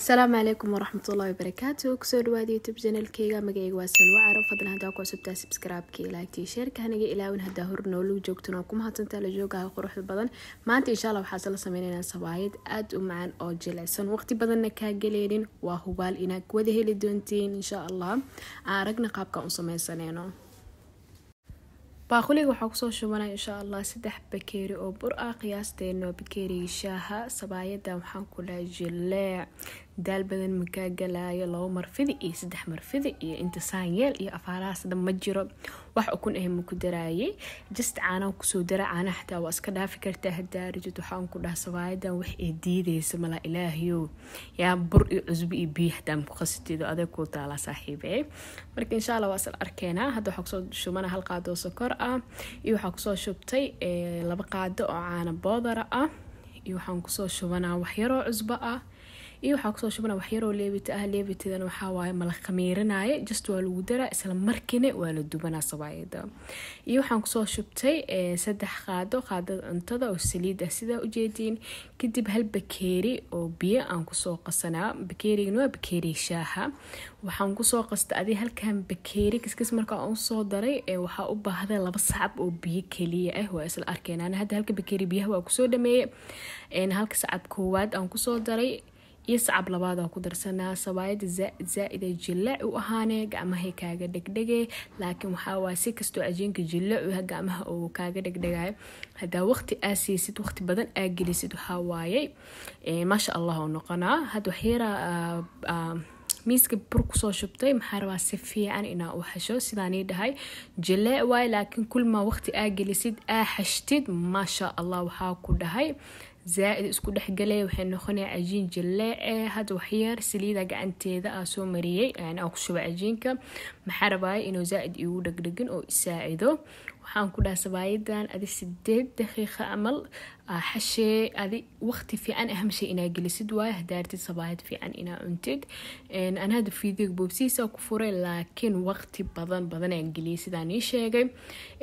asalaamu calaykum waraxmat ullahi wabarakaatu kusoo dhawaada youtube chanelkeyga magaceyga waa salwa caro fadlan hadaa ku cusubtaa subscribe-kii laagtii sheerka hanaga ilaawin hadaa hor nooluu joogtan oo ku mahadsantaa la joogaha quruxda badan maanta insha allah waxaa sala sameynaynaa sabaayad aada u macaan oo jilicsan waqti badanna kaa galeynin waa hubaal inaad wada heli doontiin insha allah aan aragna qaabka u sameysaneyno baaquliga waxaa kusoo shubanaya insha allah saddex bakeeri oo bur ah qiyaasteeno bakeerigii shaaha sabaayadan waxaan ku laha jileec daal badan makaa galaayo labo marfidi iyo saddex marfida iyo intisaanyeel iyo afaarahaasda ma jiro wax ukun ah maku daraayey jist caanaa kusoo dara caana xataa waa iska dhaafi kartaa hadaa rajid waxaan ku dhaha sawaayadan wax ee diidaysa malaa ilaahiyo yaa bur iyo cusbo iyo biyo xataa maku khasiteedo adag kuu taalaa saaxiibe eh? marka insha allah waa isla arkeenaa hadda waxaa kusoo shubana hal qaado oo sokor ah iyo waxaa kusoo shubtay eh, laba qaado oo caana boodara ah iyo waxaan kusoo shubanaa waxyaroo cusbo ah iyo waxaa kusoo shubana waxyaroo leebita ah leebitadan waxaawaaye mala khamiirinaayo just waa lagu daraa isla markiina waa la dubanaa sabaayada iyo waxaan kusoo shubtay eh, saddex qaado qaadada cuntada oo saliid ah sidaa ujeediin kadib hal bakeeri oo biyo aan kusoo qasanaa bakeerigana waa bakeeri shaaha waxaan kusoo qasta adi halkan bakeeri kiskis markaa u daray eh, waxaa u baahday laba sacab oo biyo keliya ah waa isla arkeen hadda halka bakeeri biyaha waa kusoo dhameeye eh, halka sacab koowaad aan kusoo daray iyo sacab labaad ku darsanaa sawaayada zaaid zaa-ida jillaac u ahaanee gacmahay kaaga dhegdhegay laakiin waxaawaay si kastoo ajiinka jillaacu ah gacmaha oo kaaga dhegdhegayo hadaa waqti aa siisid waqti badan aa gelisid waxaawaayey maasha allah oo noqonaa had waxyaraa miiska bur kusoo shubtay maxaa rabaa si fiican inaa u xasho sidaanii dhahay jillaac waay laakiin kulmaa waqti aa gelisid aa xashtid maasha allah waxaa ku dhahay zaa-id isku dhexgalay waxay noqonaya cajiin jalle ee hadda waxyar saliida gacanteeda aa soo mariyey yani aan ku shuba cajiinka maxaa rabaayo inuu zaa-id igu dhegdhegin oo isaacido waxaan ku dhaha adi sideed daqiiqa amal xashee adi waqti fiican ahamshay inaa gelisid waayo hadaartid sabaayad fiican inaa cuntid aan hadda fiidiga boobsihiisa ku furay laakiin waqti badan badan geliyay sidaan ii sheegay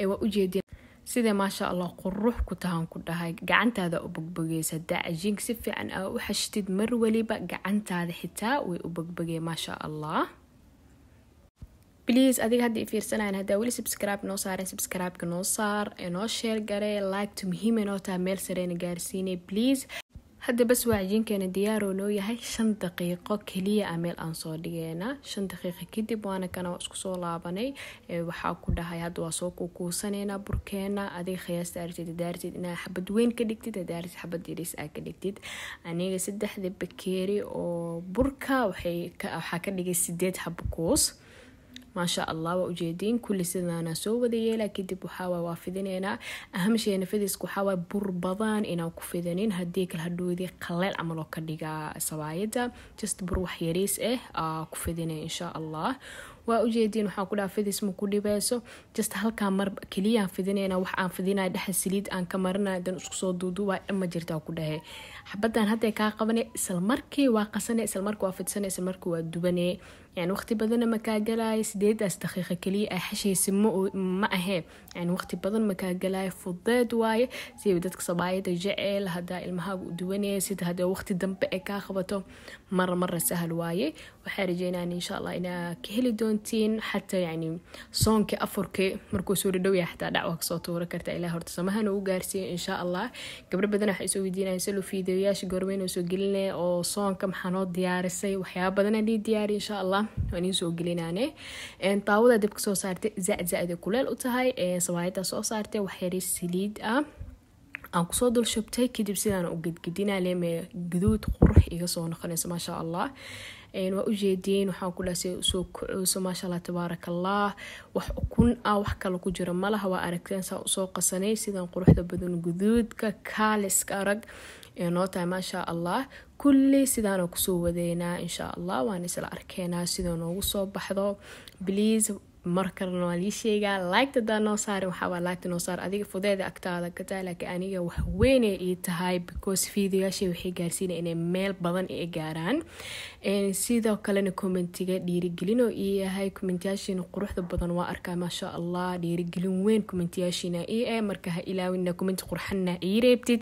waa ujeedin sidee maasha allah qurux ku tahan ku dhahay gacantaada u bogbogeysa daa si fiican aa u xashtid mar weliba gacantaada xitaa way u bogbogee maasha allah blias adiga haddii fiirsanayan haddaa weli subscribe noo saaren subscribe noo saar noo sheer like to muhiima noo taha meel sareena gaarsiinay blias hadda bas waa cajiinkeena diyaaroo noo yahay shan daqiiqo keliya ah meel aan soo dhigeena shan daqiiqo kadib waana kana isku soo laabanay waxaa ku dhahay hadda waa soo kuukuusaneynaa burkeena adiga khiyaasta artid hada artid inaa xabad weyn ka dhigtid hada artid xabad yariis aa ka dhigtid aniga saddexda bakeeri oo burka waxaa ka dhigay sideed xabo maasha allah waa ujeediin kulli sidaana soo wadayeela kadib waxaawa waa fidinaynaa ahamsheena nafadiiska waxaawa bur badan inaan ku fidanin haddii kal hadhoodii qaleel camaloo ka dhigaa sabaayadda just bur wax yariis ah ku fidinay insha allah waa ujeediin waxaan ku dhaha fidis ma ku dhibayso just halkaa mar keliyaa fidinayna wax aan fidinaya dhexa saliid aan ka marinaya dan isku soo duuduubay ma jirtaa ku dhahe xabaddan hadday kaa qabanay isla waa qasane isla waa fidsanay isla waa dubanee yani waqti badanna makaa galaayo sideedaas daqiiqa keliya ay xashaysa ma ahee yani waqti badan makaa galaayo fudeed waaye siday dadka sabaayada jeceel hadaa ilmahaaga u duwanaya waqti dambe ay kaa qabato mar mara sahal waaye waxaa rajeynaan insha allah inaa ka heli doon seventeen xataa yacni soonkii afarkii markuu soo dhadhowya xataa dhacwa kasoo tuura karta ilaa horta samahana uu gaarsiiya insha allah gabdho badan waxay soo weydiinaya salo fiideoyaasha goormeynoo soo gelinaya oo soonka maxaa diyaarisay waxyaaba badan hadii diyaari insha allah waan iin soo gelinaane taawada dab kasoo saartay zazaday kuleel u tahay sawaayada soo saartay waxyari saliid ah aan kusoo dul shubtay kadib sidaan u gedgedinaa leeme guduud qurux iga soo noqonaysa maasha allah waa ujeediyeen waxaan ku dhaha si usoo koceyso maasha tabaaraka allah wax ukun ah wax kale ku jira malaha waa aragteen saa usoo qasanay sidan quruxda badan guduudka kaaliska arag ee noo tahay maasha allah kulli sidaana kusoo wadeynaa insha allah waan isla arkeenaa sidoo noogu soo baxdo bliis mar kalena waa lii sheegaa laagta daa noo saarin waxaabaa laagta noo saar adiga fudeeda agtaada kataa laakiin aniga wax weynay ii tahay because videoyaashay waxay gaarsiinaya inay meel badan ee gaaraan sidoo kalena commentiga dhiirigelin oo ii yahay commentiyaashiina quruxda badan waa arkaa maasha allah dhiirigelin weyn commentiyaashiina ii ah marka ha ilaawina commenti qurxanna ii reebtid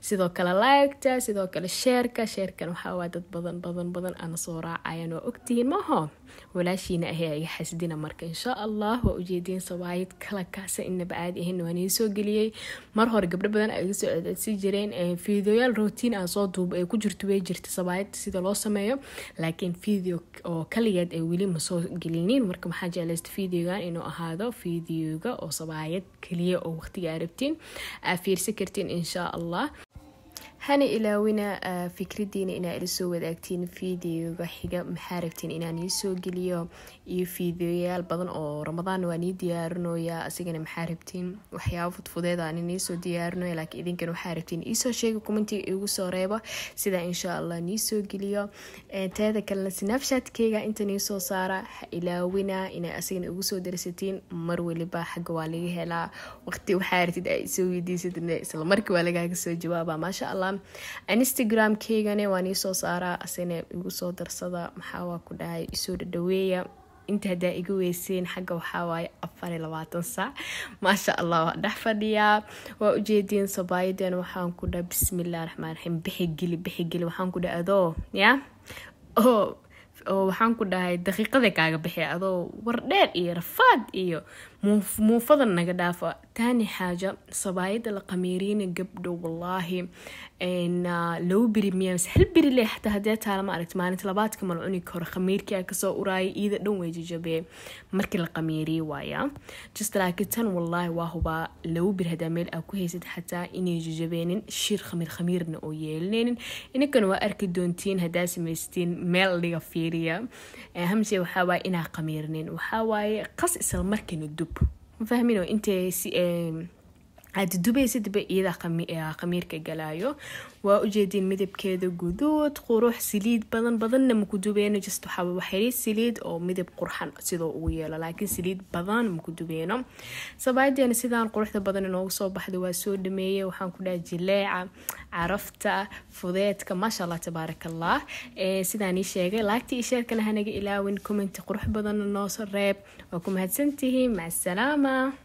sidoo kale laagta sidoo kale sheerka sheerkan waxaawaa dad badan badan badan aana soo raacayaan waa ogtihiin maho walaashiina ahee iga xasdina marka insha allah waa ujeediin sawaayid kala kaasa inaba aadi ahayn waa nii soo geliyey mar hore gabdho badan ay iga soo codcodsi jireen fiideoyaal rootiin aan soo duubo ay ku jirto way jirta sawaayid sida loo sameeyo laakiin video oo kaligeed ay weli ma soo gelinin marka maxaa jeclaysta videogan inuu ahaado videoga oo sabaayad keliya oo waqtiga arabtiin aa fiirsan kartiin insha allah hana ilaawina ah, fikradiina inaa ila wadaagtiin videoga xiga maxaa rabtiin inaan ii geliyo iyo videoyaal badan oo ramadaan waan ii diyaarinooyaa asigana maxaa rabtiin waxyaaba fudfudeed aan iniisoo diyaarinooya laakiin idinkan waxaa rabtiin iisoo sheega commentiga iigu soo reebo sidaa insha allah niisoo geliyo eh, teeda kalena snapshatkeyga inta niisoo saara ha ilaawina inaa asigana igu soo darsatiin mar weliba xagga waa laga helaa waqti waxaa rabtid aa isoo weydiisatidna isla waa lagaaga soo jawaabaa maasha allah instagram keygane waan iisoo saaraa asane igu soo darsada maxaawaa ku dhahay isoo dhadhaweeya inta haddaa iga weyseen xagga waxaawaaye afari labaatan saac maasha allah waa dhex fadhiyaa waa ujeediin sabaayadeen waxaan ku dhaha bismillahi raxmaan raxiim bixigeli bixigeli waxaan ku dhaha adoo yaa oo waxaan ku dhahay daqiiqada kaaga bixi adoo wardheer iyo rafaad iyo muufada naga dhaafo taani xaaja sabaayada la qamiiriina gabdho wallaahi laba beri miya hal beri le xataa hadee taala ma aragti maalinta labaadka mal karo khamiirkii kasoo uraayay iida dhan way jajabee markii la qamiiriyay waaya just laakiin tan wallaahi waa hubaa laba beri hadaa meel aa ku haysad xataa inay jajabeenin shiir khamiir khamiirna oo yeelinaynin ininkan waa arki doontiin hadaa samaystiin meel dhiga fiiriya hamse waxaa waaye inaa qamiirnin waxaa waaye qas isla dub vermino intay aada dubaysidba iyada eh, khamiirka galaayo waa ujeediin midabkeeda guduud qurux saliid badan badanna maku dubeeno just waxyari saliid oo midab qurxan sidoo ugu yeelo laakiin saliid badan maku dubeeno sabaadeena sidaan quruxda badan inoogu soo baxda waa soo dhameeyey waxaan ku dhaha jileeca carafta fudeedka maasha allah tabaaraka allah eh, sidaan ii sheegay laagtii io hanaga ilaawin commenti qurux badanna noosoo reeb waa ku mahadsantihiin macasalaama